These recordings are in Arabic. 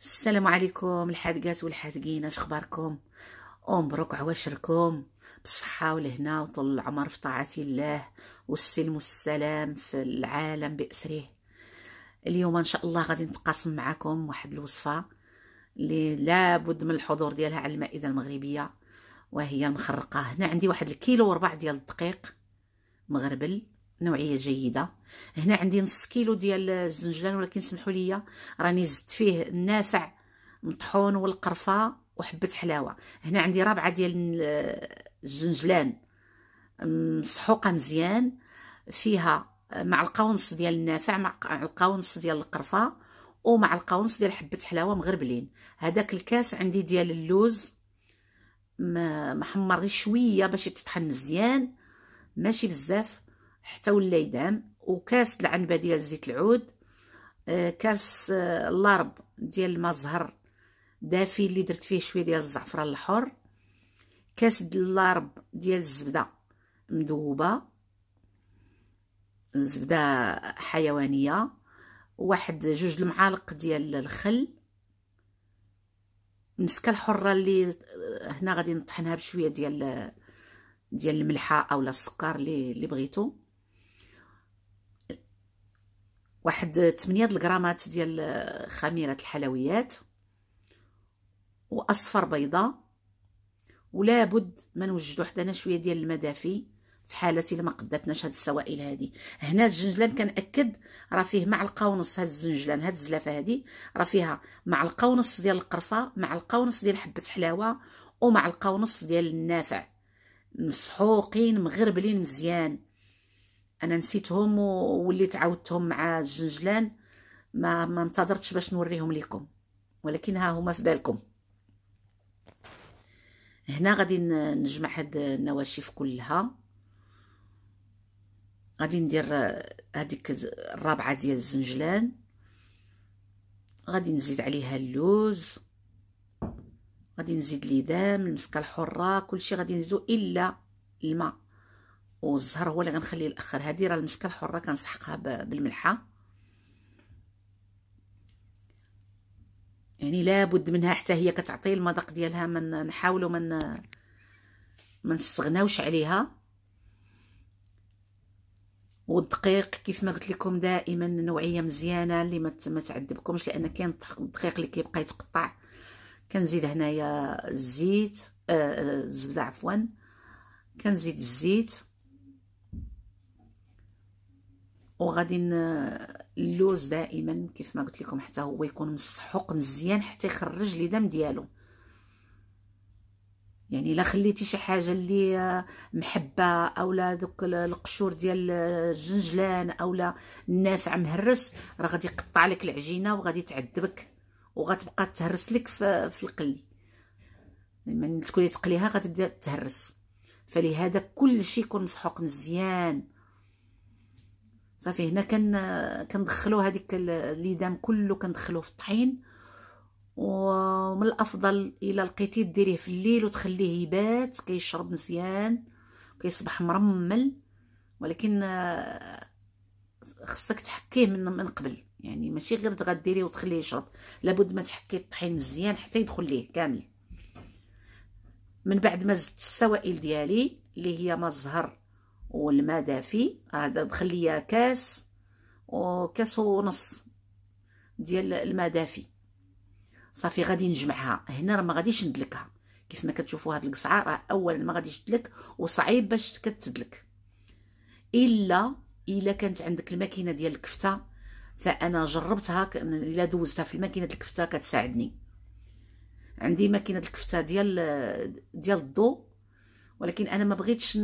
السلام عليكم الحادقات والحادقين اش اخباركم ومبروك عواشركم بالصحة والهنا وطول العمر في طاعة الله والسلم والسلام في العالم بأسره اليوم ان شاء الله غادي نتقاسم معكم واحد الوصفة اللي لابد من الحضور ديالها على المائدة المغربية وهي المخرقة هنا عندي واحد الكيلو وربع ديال الدقيق مغربل نوعيه جيده هنا عندي نص كيلو ديال الزنجلان ولكن سمحوا لي راني زدت فيه النافع مطحون والقرفه وحبه حلاوه هنا عندي ربعه ديال الزنجلان مسحوقه مزيان فيها معلقه ونص ديال النافع معلقه ونص ديال القرفه ومعلقه ونص ديال حبه حلاوه مغربلين هذاك الكاس عندي ديال اللوز محمر غير شويه باش يتطحن مزيان ماشي بزاف حتى ولا يدعم وكاس العنبه ديال زيت العود آه، كاس آه، اللارب ديال الماء زهر دافي اللي درت فيه شويه ديال الزعفران الحر كاس اللارب ديال الزبده مذوبه زبده حيوانيه واحد جوج المعالق ديال الخل المسكه الحره اللي آه، هنا غادي نطحنها بشويه ديال ديال الملحه اولا السكر اللي اللي بغيتو واحد 8 الغرامات ديال خميره الحلويات واصفر بيضه ولا بد ما نوجدوا حدانا شويه ديال الماء دافي في حاله الا ما قدتناش هاد السوائل هادي هنا الزنجلان كنأكد راه فيه معلقه ونص هاد الزنجلان هاد الزلافه هادي راه فيها معلقه ونص ديال القرفه معلقه ونص ديال حبه حلاوه ومعلقه ونص ديال النافع مسحوقين مغربلين مزيان انا نسيتهم ووليت عاودتهم مع الجنجلان ما ما انتظرتش باش نوريهم لكم ولكن ها هما في بالكم هنا غادي نجمع هاد النواشف كلها غادي ندير هذيك الرابعه ديال الزنجلان غادي نزيد عليها اللوز غادي نزيد ليدام المسكه الحره كلشي غادي نزيدو الا الماء والزهر هو اللي غنخليه لاخر هذه راه المسكه الحره كنسحقها بالملحه يعني لابد منها حتى هي كتعطي المذاق ديالها من نحاولوا من ما نستغناوش عليها والدقيق كيف ما قلت لكم دائما نوعيه مزيانه اللي ما تعذبكمش لان كاين الدقيق اللي كيبقى يتقطع كنزيد هنايا الزيت آه، آه، الزبده آه عفوا كنزيد الزيت وغادي اللوز دائما كيف ما قلت لكم حتى هو يكون مسحوق مزيان حتى يخرج لي دم ديالو يعني الا خليتي شي حاجه اللي محبه اولا دوك القشور ديال الجنجلان اولا النافع مهرس راه غادي يقطع لك العجينه وغادي تعذبك وغتبقى تهرس لك في, القلي من تكوني تقليها غتبدا تهرس فلهذا كل شيء يكون مسحوق مزيان صافي هنا كن كندخلو هذيك الليدام كله كندخلوه في الطحين ومن الافضل الا لقيتي ديريه في الليل وتخليه يبات كيشرب مزيان كيصبح مرمل ولكن آه، خصك تحكيه من من قبل يعني ماشي غير تغديريه وتخليه يشرب لابد ما تحكي الطحين مزيان حتى يدخل ليه كامل من بعد ما زدت السوائل ديالي اللي هي ما الزهر والماء دافي هذا دخل ليا كاس وكاس ونص ديال الماء دافي صافي غادي نجمعها هنا راه ما غاديش ندلكها كيف ما كتشوفوا هاد القصعه راه اولا ما غاديش تدلك وصعيب باش كتدلك الا الا كانت عندك الماكينه ديال الكفته فانا جربتها الا دوزتها في الماكينه الكفته كتساعدني عندي ماكينه الكفته ديال ديال الضو ولكن انا ما بغيتش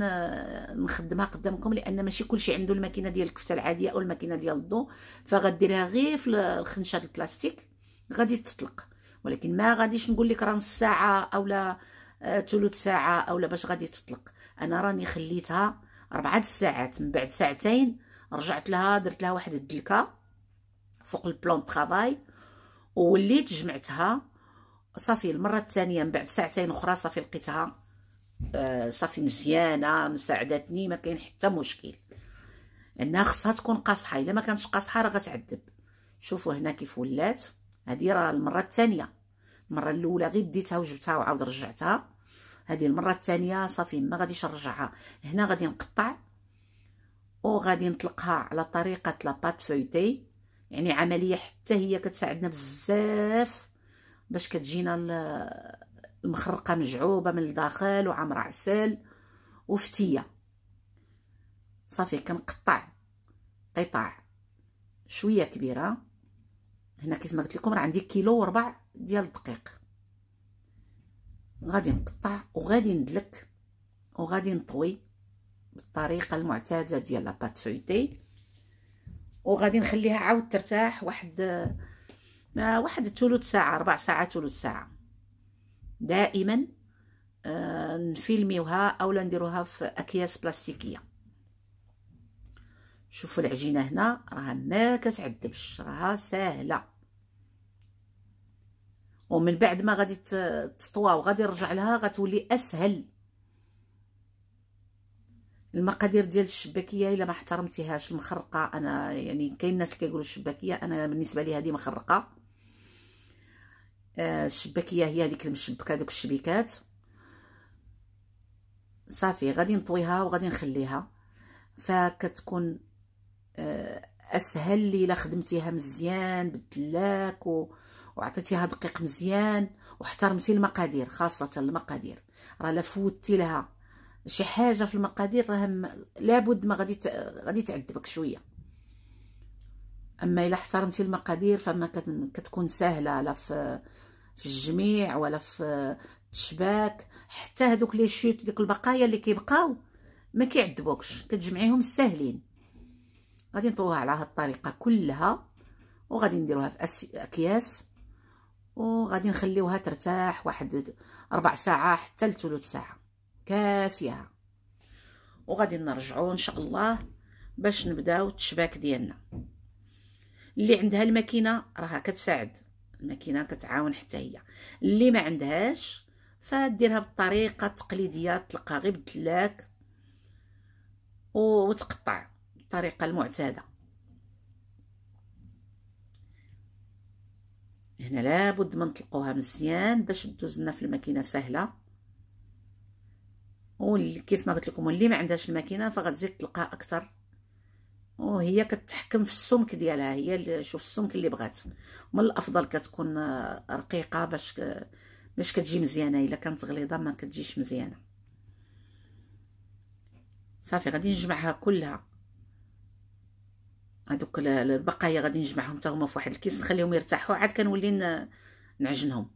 نخدمها قدامكم لان ماشي كلشي عنده الماكينه ديال الكفته العاديه او الماكينه ديال الضو فغديرها غير في الخنشه البلاستيك غادي تطلق ولكن ما غاديش نقول لك راه نص ساعه اولا آه، ثلث ساعه اولا باش غادي تطلق انا راني خليتها ربعة الساعات من بعد ساعتين رجعت لها درت لها واحد الدلكه فوق البلون طرافاي ووليت جمعتها صافي المره الثانيه من بعد ساعتين اخرى صافي لقيتها آه، صافي مزيانه مساعدتني ما كاين حتى مشكل انها خصها تكون قاصحه الا ما كانتش قاصحه راه غتعذب شوفوا هنا كيف ولات هذه راه المره الثانيه المره الاولى غير ديتها وجبتها وعاود رجعتها هذه المره الثانيه صافي ما غاديش نرجعها هنا غادي نقطع وغادي نطلقها على طريقه لاباط فويتي يعني عمليه حتى هي كتساعدنا بزاف باش كتجينا المخرقه مجعوبه من الداخل وعامره عسل وفتيه صافي كنقطع قطع شويه كبيره هنا كيف ما قلت لكم راه عندي كيلو وربع ديال الدقيق غادي نقطع وغادي ندلك وغادي نطوي بالطريقه المعتاده ديال لاباط فويتي وغادي نخليها عاود ترتاح واحد آه، واحد ثلث ساعه ربع ساعه ثلث ساعه دائما آه، نفيلميوها اولا نديروها في اكياس بلاستيكيه شوفوا العجينه هنا راها ما كتعذبش راها ساهله ومن بعد ما غادي تطوى وغادي نرجع لها غتولي اسهل المقادير ديال الشباكيه الا ما احترمتيهاش المخرقه انا يعني كاين الناس اللي كيقولوا الشباكيه انا بالنسبه لي هذه مخرقه آه، الشباكيه هي هذيك المشبكه دوك الشبيكات صافي غادي نطويها وغادي نخليها فكتكون آه، اسهل لي الا خدمتيها مزيان بالدلاك و... وعطيتيها دقيق مزيان واحترمتي المقادير خاصه المقادير راه لا فوتي لها شي حاجه في المقادير راه لابد ما غادي غادي تعذبك شويه اما الا احترمتي المقادير فما كتكون سهله لا في في الجميع ولا في الشباك حتى هذوك لي شوت ديك البقايا اللي كيبقاو ما كيعذبوكش كتجمعيهم ساهلين غادي نطويوها على هاد الطريقه كلها وغادي نديروها في اكياس وغادي نخليوها ترتاح واحد ربع ساعه حتى لثلث ساعه كافيه وغادي نرجعو ان شاء الله باش نبداو التشباك ديالنا اللي عندها الماكينه راها كتساعد الماكينه كتعاون حتى هي اللي ما عندهاش فديرها بالطريقه التقليديه تلقى غير بالدلاك وتقطع الطريقه المعتاده هنا لابد من نطلقوها مزيان باش تدوز لنا في الماكينه سهله وكيف ما قلت لكم اللي ما عندهاش الماكينه فغتزيد تلقاها اكثر وهي كتحكم في السمك ديالها هي اللي شوف السمك اللي بغات من الافضل كتكون آه، رقيقه باش باش كتجي مزيانه الا كانت غليظه ما كتجيش مزيانه صافي غادي نجمعها كلها هذوك البقايا غادي نجمعهم حتى هما في واحد الكيس نخليهم يرتاحوا عاد كنولي نعجنهم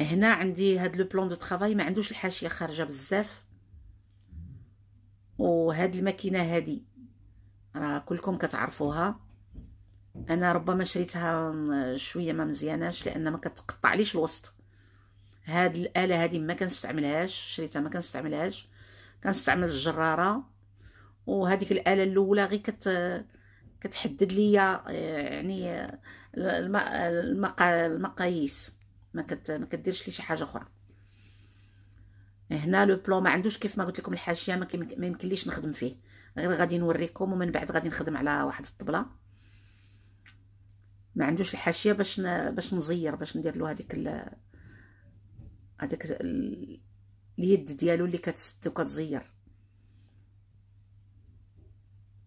هنا عندي هاد لو بلون دو طرافاي ما عندوش الحاشيه خارجه بزاف وهاد الماكينه هادي راه كلكم كتعرفوها انا ربما شريتها شويه ما مزياناش لان ما كتقطع ليش الوسط هاد الاله هادي ما كنستعملهاش شريتها ما كنستعملهاش كنستعمل الجراره وهذيك الاله الاولى غير كت كتحدد ليا آه، يعني آه، المقاييس ما كديرش لي شي حاجه اخرى هنا لو بلون ما عندوش كيف ما قلت لكم الحاشيه ما يمكنليش نخدم فيه غير غادي نوريكم ومن بعد غادي نخدم على واحد الطبله ما عندوش الحاشيه باش ن... باش نزير باش ندير له هذيك ال... هذيك ال... اليد ديالو اللي كتسد وكتزير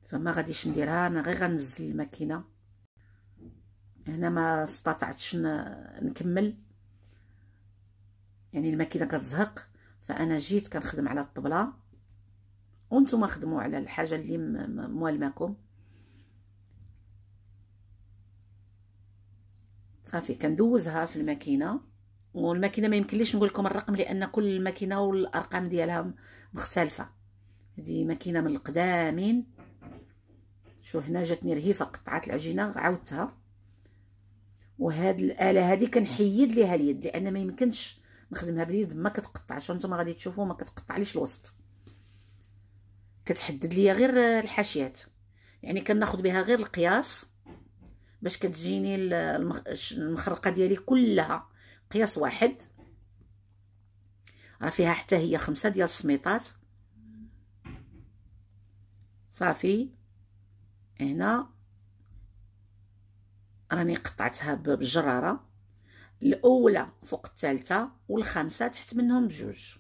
فما غاديش نديرها انا غير غنزل الماكينه هنا ما استطعتش نكمل يعني الماكينه كتزهق فانا جيت كنخدم على الطبله وانتم خدموا على الحاجه اللي موالماكم صافي كندوزها في الماكينه والماكينه ما يمكنليش نقول لكم الرقم لان كل ماكينه والارقام ديالها مختلفه هذه ماكينه من القدامين شو هنا جاتني رهيفه قطعت العجينه عاودتها وهاد الاله هذه كنحيد ليها اليد لان ما يمكنش نخدمها باليد ما كتقطعش وانتم غادي تشوفوا ما كتقطعليش الوسط كتحدد ليا غير الحاشيات يعني كناخذ بها غير القياس باش كتجيني المخرقه ديالي كلها قياس واحد راه فيها حتى هي خمسة ديال السميطات صافي هنا راني قطعتها بالجراره الاولى فوق الثالثه والخامسه تحت منهم بجوج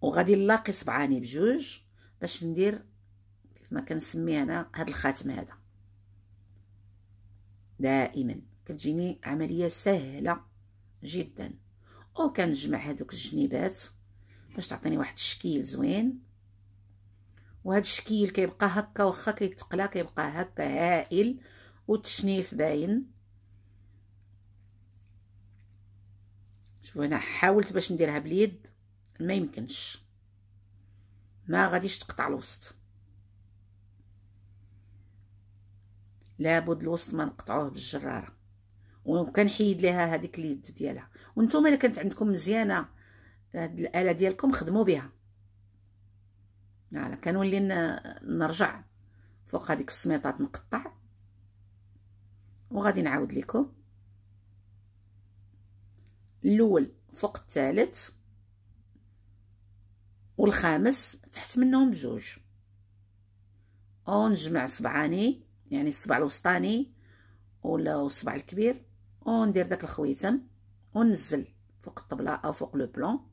وغادي نلاقي صبعاني بجوج باش ندير كيف ما كنسمي انا هذا الخاتم هذا دائما كتجيني عمليه سهله جدا او كنجمع هذوك الجنيبات باش تعطيني واحد الشكل زوين وهذا الشكل كيبقى هكا واخا كيتقلى كيبقى هكا هائل والتشنيف باين وانا حاولت باش نديرها باليد ما يمكنش ما غاديش تقطع الوسط لابد الوسط ما نقطعوه بالجراره وكنحيد ليها هذيك اليد ديالها وانتم الا كانت عندكم مزيانه هاد الاله ديالكم خدموا بها فوالا كنولي نرجع فوق هذيك السميطات نقطع وغادي نعاود لكم الاول فوق الثالث والخامس تحت منهم بجوج ونجمع صبعاني يعني الصبع الوسطاني ولا الصبع الكبير وندير داك الخويتم وننزل فوق الطبله او فوق لو بلون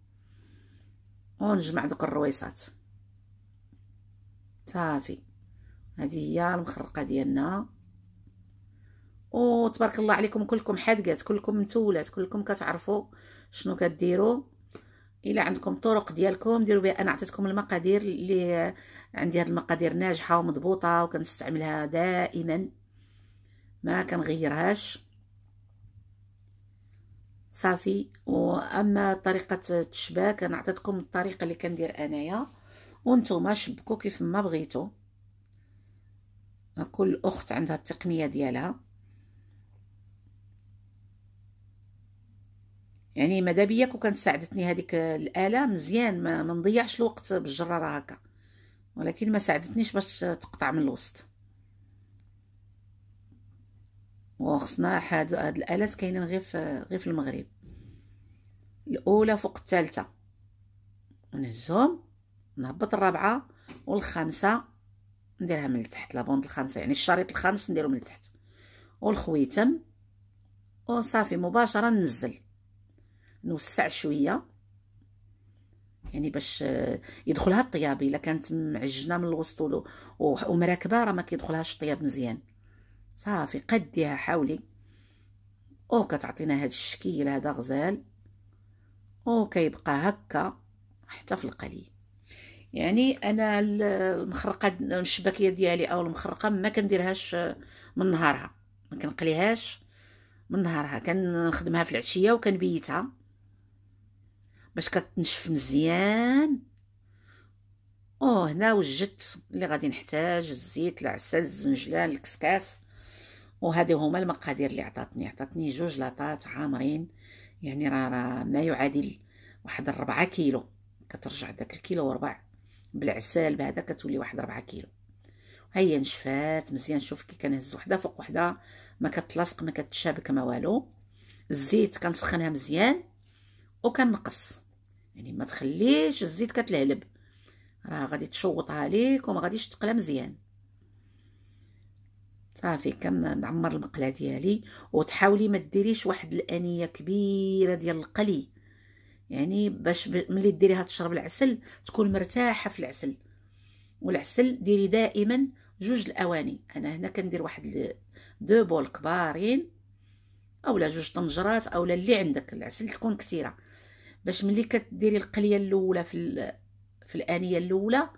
ونجمع دوك الرويصات صافي هذه هي المخرقه ديالنا وتبارك الله عليكم كلكم حادقات كلكم متولات كلكم كتعرفوا شنو كديروا الا عندكم طرق ديالكم ديروا بها انا عطيتكم المقادير اللي عندي هاد المقادير ناجحه ومضبوطه وكنستعملها دائما ما كنغيرهاش صافي واما طريقه انا عطيتكم الطريقه اللي كندير انايا وانتم شبكوا كيف ما بغيتوا كل اخت عندها التقنيه ديالها يعني ماذا بيا كون كانت ساعدتني هذيك الاله مزيان ما, ما نضيعش الوقت بالجراره هكا ولكن ما ساعدتنيش باش تقطع من الوسط وخصنا هاد هاد الالات كاينين غير في غير في المغرب الاولى فوق الثالثه ونهزهم نهبط الرابعه والخامسه نديرها من التحت لابوند الخامسه يعني الشريط الخامس نديرو من التحت والخويتم وصافي مباشره ننزل نوسع شويه يعني باش آه، يدخلها الطياب الا كانت معجنه من الوسط ومراكبه راه ما كيدخلهاش الطياب مزيان صافي قديها حاولي او كتعطينا هذا الشكل هذا غزال او كيبقى هكا حتى في القليل يعني انا المخرقه الشباكيه ديالي او المخرقه ما كنديرهاش آه، من نهارها ما كنقليهاش من نهارها كنخدمها في العشيه وكنبيتها باش كتنشف مزيان او هنا وجدت اللي غادي نحتاج الزيت العسل الزنجلان الكسكاس وهذه هما المقادير اللي عطاتني عطاتني جوج لاطات عامرين يعني راه را ما يعادل واحد 4 كيلو كترجع داك الكيلو وربع بالعسل بهذا كتولي واحد 4 كيلو هي نشفات مزيان شوف كي كنهز وحده فوق وحده ما كتلاصق ما كتشابك ما والو الزيت كنسخنها مزيان وكنقص يعني ما تخليش الزيت كتلهلب راه غادي تشوطها ليك وما غاديش تقلى مزيان صافي كنعمر المقله ديالي وتحاولي ما ديريش واحد الانيه كبيره ديال القلي يعني باش ملي ديريها تشرب العسل تكون مرتاحه في العسل والعسل ديري دائما جوج الاواني انا هنا كندير واحد دو بول كبارين اولا جوج طنجرات اولا اللي عندك العسل تكون كثيره باش ملي كديري القليه الاولى في في الانيه الاولى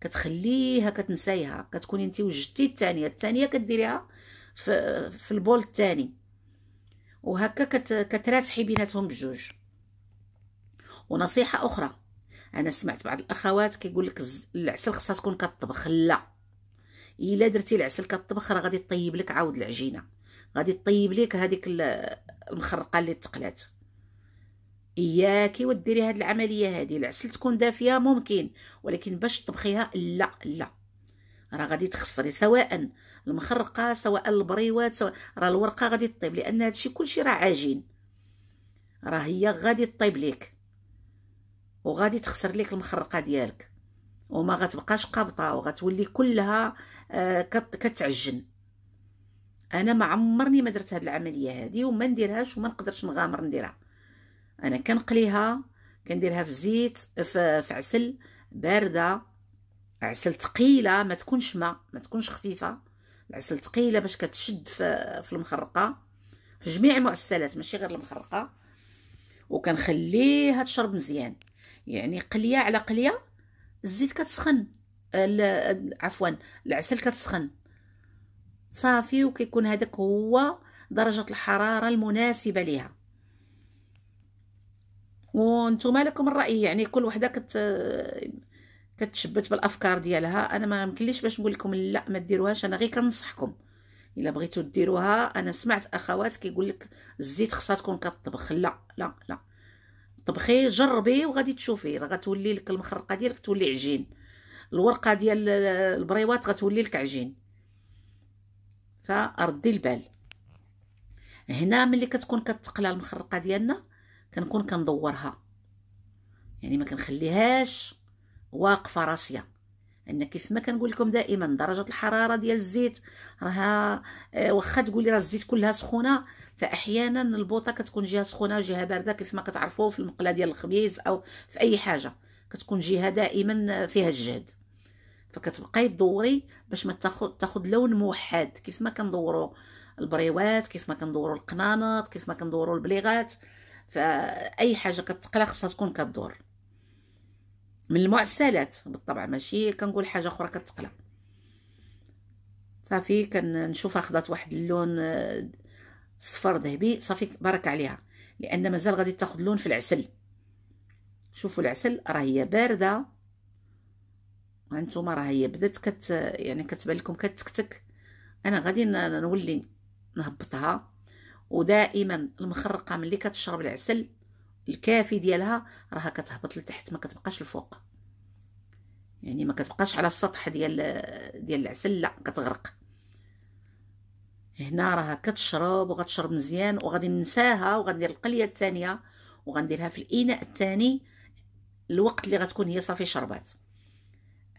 كتخليها كتنسايها كتكوني انت وجدتي الثانيه الثانيه كديريها في, في البول الثاني وهكا كت كتراتحي بيناتهم بجوج ونصيحه اخرى انا سمعت بعض الاخوات كيقول لك العسل خصها تكون كطبخ لا الا درتي العسل كطبخ راه غادي طيب لك عاود العجينه غادي طيب لك هذيك المخرقه اللي تقلات اياكي وديري هاد العمليه هادي العسل تكون دافيه ممكن ولكن باش تطبخيها لا لا راه غادي تخسري سواء المخرقه سواء البريوات سواء راه الورقه غادي تطيب لان هادشي كلشي راه عجين راه هي غادي تطيب ليك وغادي تخسر ليك المخرقه ديالك وما غتبقاش قابطه وغتولي كلها آه كتعجن انا ما عمرني ما درت هاد العمليه هادي وما نديرهاش وما نقدرش نغامر نديرها انا كنقليها كنديرها في زيت في, في عسل بارده عسل ثقيله ما تكونش ما ما تكونش خفيفه العسل ثقيله باش كتشد في, في المخرقه في جميع المعسلات ماشي غير المخرقه وكنخليها تشرب مزيان يعني قليه على قليه الزيت كتسخن عفوا العسل كتسخن صافي وكيكون هذاك هو درجه الحراره المناسبه ليها وانتم لكم الراي يعني كل وحده كت كتشبت بالافكار ديالها انا ما يمكنليش باش نقول لكم لا ما ديروهاش انا غير كنصحكم الا بغيتو ديروها انا سمعت اخوات كيقول لك الزيت خصها تكون كطبخ لا لا لا طبخي جربي وغادي تشوفي راه غتولي لك المخرقه ديالك تولي عجين الورقه ديال البريوات غتولي لك عجين فردي البال هنا ملي كتكون كتقلى المخرقه ديالنا كنكون كندورها يعني ما كنخليهاش واقفه راسيه ان كيف ما كنقول لكم دائما درجه الحراره ديال الزيت راها آه، واخا تقولي راه الزيت كلها سخونه فاحيانا البوطه كتكون جهه سخونه جهه بارده كيف ما كتعرفوا في المقله ديال الخبيز او في اي حاجه كتكون جهه دائما فيها الجهد فكتبقاي تدوري باش ما تاخد لون موحد كيف ما كندوروا البريوات كيف ما كندوروا القنانط كيف ما كندوروا البليغات فاي حاجه كتقلى خصها تكون كدور من المعسلات بالطبع ماشي كنقول حاجه اخرى كتقلى صافي كنشوفها خضات واحد اللون آه، صفر ذهبي صافي بارك عليها لان مازال غادي تاخذ لون في العسل شوفوا العسل راه هي بارده هانتوما راه هي بدات كت يعني كتبان لكم كتكتك انا غادي نولي نهبطها ودائما المخرقه ملي كتشرب العسل الكافي ديالها راها كتهبط لتحت ما كتبقاش الفوق يعني ما كتبقاش على السطح ديال ديال العسل لا كتغرق هنا راها كتشرب وغتشرب مزيان وغادي ننساها وغندير القليه الثانيه وغنديرها في الاناء الثاني الوقت اللي غتكون هي صافي شربات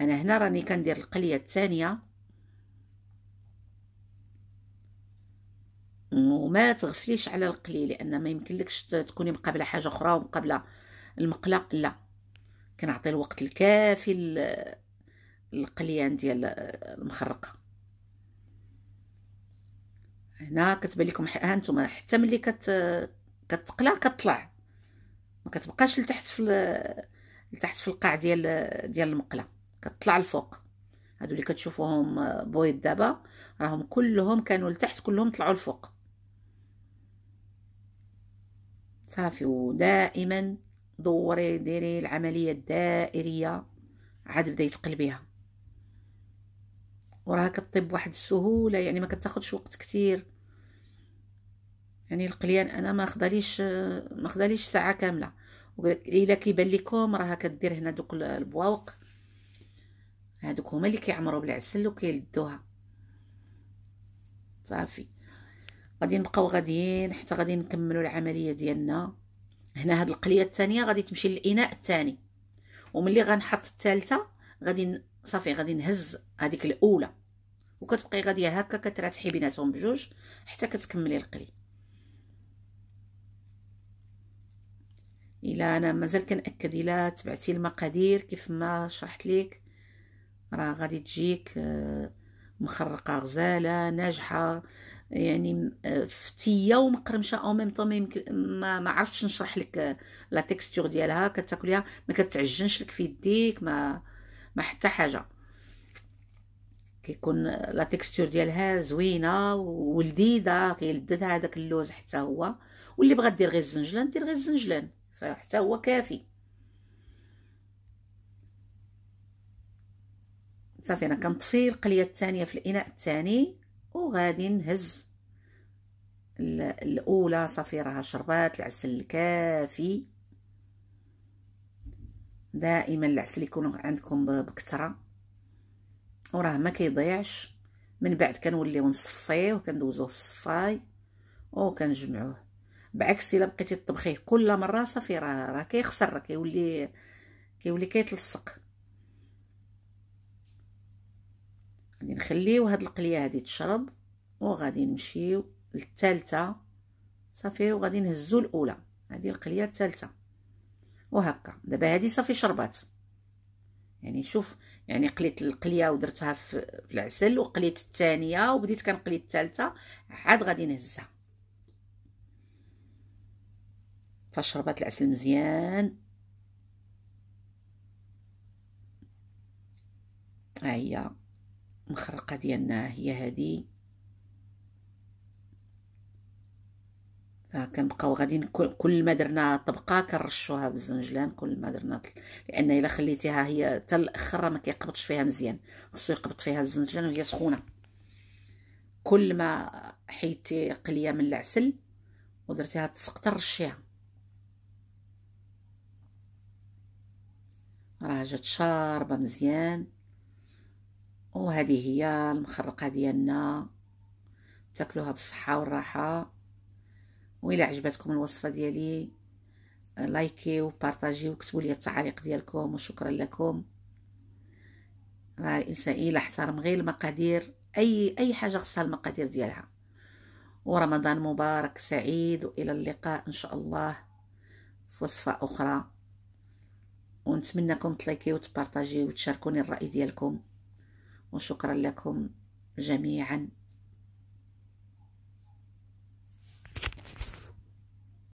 انا هنا راني كندير القليه الثانيه وما تغفليش على القليل لان ما يمكنلكش تكوني مقابله حاجه اخرى ومقابله المقله لا كنعطي الوقت الكافي للقليان ديال المخرقه هنا كتبان لكم ها نتوما حتى ملي كت كتقلع كتطلع ما كتبقاش لتحت في لتحت في القاع ديال ديال المقله كتطلع لفوق هادو اللي كتشوفوهم بويض دابا راهم كلهم كانوا لتحت كلهم طلعوا لفوق صافي ودائما دوري ديري العمليه الدائريه عاد يتقل بها وراها كطيب بواحد السهوله يعني ما كتاخدش وقت كتير يعني القليان انا ما خداليش ما خداليش ساعه كامله الا كيبان لكم راها كدير هنا دوك البواوق هادوك هما اللي كيعمروا بالعسل وكيلدوها صافي غادي نبقاو غاديين حتى غادي نكملوا العمليه ديالنا هنا هاد القليه الثانيه غادي تمشي للاناء الثاني وملي غنحط الثالثه غادي صافي غادي نهز هذيك الاولى وكتبقاي غادي هكا كترتحي بيناتهم بجوج حتى كتكملي القلي الا انا مازال كنأكد الا تبعتي المقادير كيف ما شرحت لك راه غادي تجيك آه، مخرقه غزاله ناجحه يعني آه، فتيه ومقرمشه او ميم طون ما, ما عرفتش نشرح لك آه، لا تيكستور ديالها كتاكليها ما كتعجنش لك في يديك ما ما حتى حاجه كيكون آه، لا تيكستور ديالها زوينه ولذيذه كيلذذ هذاك اللوز حتى هو واللي بغا دير غير الزنجلان دير غير الزنجلان حتى هو كافي صافي انا كنطفي القليه الثانيه في الاناء الثاني وغادي نهز الاولى صافي راها شربات العسل الكافي دائما العسل يكون عندكم بكثره وراه ما كيضيعش من بعد كنوليو نصفيه وكندوزوه في الصفاي وكنجمعوه بعكس الا بقيتي طبخيه كل مره صافي راه راه كيخسر كيولي كيولي كيتلصق غادي نخليو هاد القليه هادي تشرب وغادي نمشيو للثالثه صافي وغادي نهزو الاولى هادي القليه الثالثه وهكا دابا هادي صافي شربات يعني شوف يعني قليت القليه ودرتها في العسل وقليت الثانيه وبديت كنقلي الثالثه عاد غادي نهزها فشربات العسل مزيان ها هي المخرقة ديالنا هي هذه فكنبقاو غادي كل ما درنا طبقه كنرشوها بالزنجلان كل ما درنا لان الا خليتيها هي حتى الاخر ما كيقبطش فيها مزيان خصو يقبط فيها الزنجلان وهي سخونه كل ما حيدتي قليه من العسل ودرتيها تسقط رشيها راه جات شاربه مزيان وهذه هي المخرقه ديالنا تاكلوها بالصحه والراحه وإلا عجبتكم الوصفه ديالي لايكي وبارطاجي وكتبوا لي التعاليق ديالكم وشكرا لكم راه الانسان الا احترم غير المقادير اي اي حاجه خصها المقادير ديالها ورمضان مبارك سعيد والى اللقاء ان شاء الله في وصفه اخرى ونتمنىكم تلايكيو وتبارطاجيو وتشاركوني الراي ديالكم وشكرا لكم جميعا